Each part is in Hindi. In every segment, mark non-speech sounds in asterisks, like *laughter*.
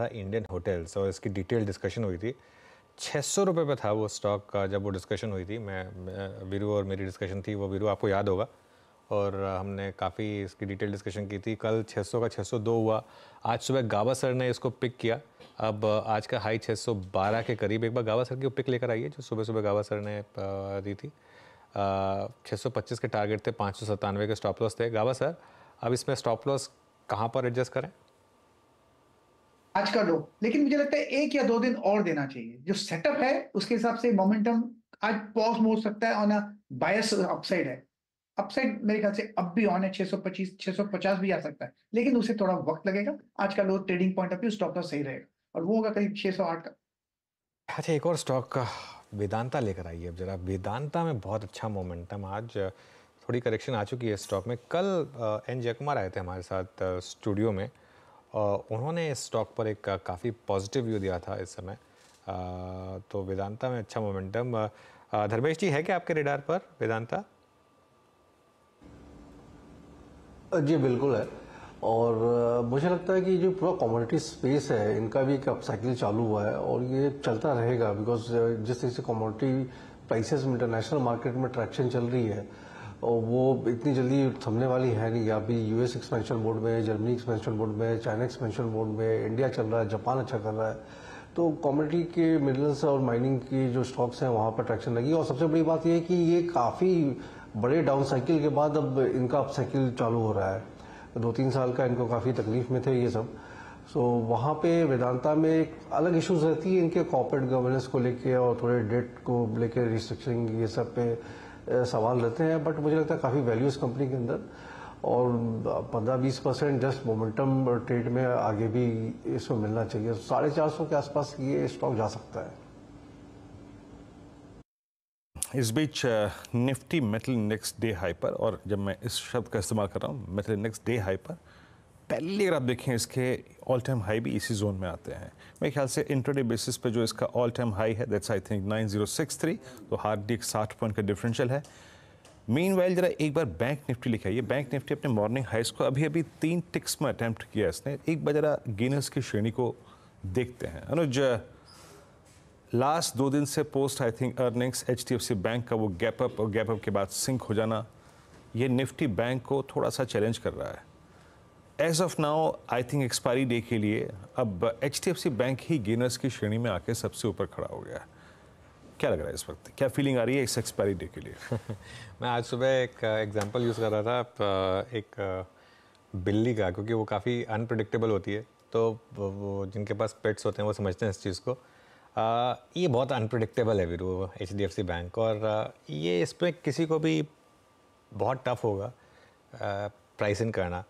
था इंडियन होटल्स और इसकी डिटेल डिस्कशन हुई थी छः सौ रुपये पर था वो स्टॉक का जब वो डिस्कशन हुई थी मैं वीरू और मेरी डिस्कशन थी वो वीरू आपको याद होगा और हमने काफ़ी इसकी डिटेल डिस्कशन की थी कल 600 का 602 हुआ आज सुबह गावा सर ने इसको पिक किया अब आज का हाई 612 के करीब एक बार गावा सर की पिक लेकर आइए जो सुबह सुबह गावा सर ने दी थी छः सौ पच्चीस के टारगेट थे पाँच सौ सत्तानवे के स्टॉप लॉस थे गावा सर अब इसमें स्टॉप लॉस कहाँ पर एडजस्ट करें आज का लो लेकिन मुझे लगता है एक या दो दिन और देना चाहिए जो सेटअप है उसके हिसाब से मोमेंटम आज पॉज मोड़ सकता है ऑन अ बायस अपसाइड है अपसाइड मेरे ख्याल से अब भी ऑन है 625 650 भी आ सकता है लेकिन उसे थोड़ा वक्त लगेगा आज का low trading point of view stock का सही रहेगा और वो होगा करीब 608 का अच्छा एक और स्टॉक का वेदांता लेकर आइए अब जरा वेदांता में बहुत अच्छा मोमेंटम आज थोड़ी करेक्शन आ चुकी है स्टॉक में कल एन जयकुमार आए थे हमारे साथ स्टूडियो में उन्होंने इस स्टॉक पर एक काफ़ी पॉजिटिव व्यू दिया था इस समय तो वेदांता में अच्छा मोमेंटम धर्मेश जी है क्या आपके रिडार पर वेदांता जी बिल्कुल है और मुझे लगता है कि जो पूरा कॉमोडिटी स्पेस है इनका भी एक अपसाइकिल चालू हुआ है और ये चलता रहेगा बिकॉज जिस तरह से कॉमोडिटी प्राइसेस में इंटरनेशनल मार्केट में ट्रैक्शन चल रही है और वो इतनी जल्दी थमने वाली है नहीं अभी यूएस एक्सपेंशन बोर्ड में जर्मनी एक्सपेंशन बोर्ड में चाइना एक्सपेंशन बोर्ड में इंडिया चल रहा है जापान अच्छा कर रहा है तो कॉमोडिटी के मिनरल्स और माइनिंग के जो स्टॉक्स हैं वहाँ पर ट्रैक्शन लगी और सबसे बड़ी बात यह है कि ये काफ़ी बड़े डाउन साइकिल के बाद अब इनका अप साइकिल चालू हो रहा है दो तीन साल का इनको काफ़ी तकलीफ में थे ये सब सो so, वहाँ पे वेदांता में एक अलग इश्यूज रहती है इनके कॉर्पोरेट गवर्नेंस को लेके और थोड़े डेट को लेकर रिस्ट्रिक्शनिंग ये सब पे सवाल लेते हैं बट मुझे लगता है काफ़ी वैल्यू कंपनी के अंदर और 15-20 परसेंट जस्ट मोमेंटम ट्रेड में आगे भी इसमें मिलना चाहिए साढ़े चार सौ के आसपास ये स्टॉक जा सकता है इस बीच Nifty metal index day high पर और जब मैं इस शब्द का इस्तेमाल कर रहा हूँ मेटल इंडेक्स डे हाई पर पहली अगर आप देखें इसके ऑल टाइम हाई भी इसी जोन में आते हैं मेरे ख्याल से इंटरडे बेसिस पे जो इसका ऑल टाइम हाई है दैट्स आई थिंक 9063 तो हार्डली एक साठ पॉइंट का डिफरेंशियल है मेन वाइल जरा एक बार बैंक निफ्टी लिखा ये बैंक निफ्टी अपने मॉर्निंग हाइस को अभी अभी तीन टिक्स में अटैम्प्ट किया इसने एक बार जरा गेनर्स की श्रेणी को देखते हैं अनुज लास्ट दो दिन से post I think earnings H bank का वो गैप अप और गैप अप के बाद सिंक हो जाना ये निफ्टी बैंक को थोड़ा सा चैलेंज कर रहा है as of now I think expiry day के लिए अब एच बैंक ही गेनर्स की श्रेणी में आके सबसे ऊपर खड़ा हो गया क्या लग रहा है इस वक्त क्या फीलिंग आ रही है इस एक्सपायरी डे के लिए *laughs* मैं आज सुबह एक एग्जाम्पल यूज़ कर रहा था एक बिल्ली का क्योंकि वो काफ़ी अनप्रडिक्टेबल होती है तो वो जिनके पास पेट्स होते हैं वो समझते हैं इस चीज़ को आ, ये बहुत अनप्रडिक्टेबल है Veeru H D F C bank और ये इसमें किसी को भी बहुत टफ होगा प्राइसिंग करना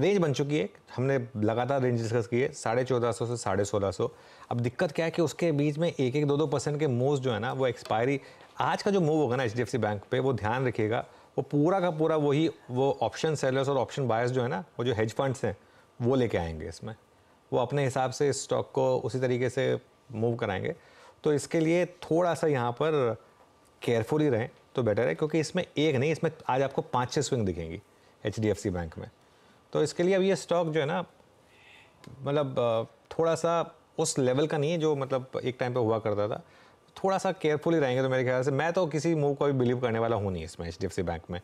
रेंज बन चुकी है हमने लगातार रेंज डिस्कस की है साढ़े चौदह सौ से साढ़े सोलह सौ अब दिक्कत क्या है कि उसके बीच में एक एक दो दो परसेंट के मूव जो है ना वो एक्सपायरी आज का जो मूव होगा ना एच डी बैंक पे वो ध्यान रखिएगा वो पूरा का पूरा वही वो ऑप्शन सेलर्स और ऑप्शन बायर्स जो है ना वो जो हेज फंड्स हैं वो लेके आएंगे इसमें वो अपने हिसाब से इस स्टॉक को उसी तरीके से मूव कराएंगे तो इसके लिए थोड़ा सा यहाँ पर केयरफुली रहें तो बेटर है क्योंकि इसमें एक नहीं इसमें आज आपको पाँच छः स्विंग दिखेंगी एच बैंक में तो इसके लिए अब ये स्टॉक जो है ना मतलब थोड़ा सा उस लेवल का नहीं है जो मतलब एक टाइम पे हुआ करता था थोड़ा सा केयरफुली रहेंगे तो मेरे ख्याल से मैं तो किसी मूव को भी बिलीव करने वाला हूँ नहीं इसमें H D F C bank में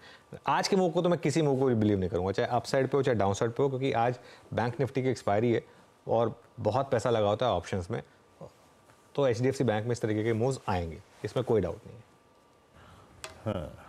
आज के मूव को तो मैं किसी मूव को भी बिलीव नहीं करूँगा चाहे अप साइड पर हो चाहे डाउन साइड पर हो क्योंकि आज बैंक निफ्टी की एक्सपायरी है और बहुत पैसा लगा होता है ऑप्शन में तो H D F C bank में इस तरीके के मूव आएंगे इसमें कोई डाउट नहीं है हाँ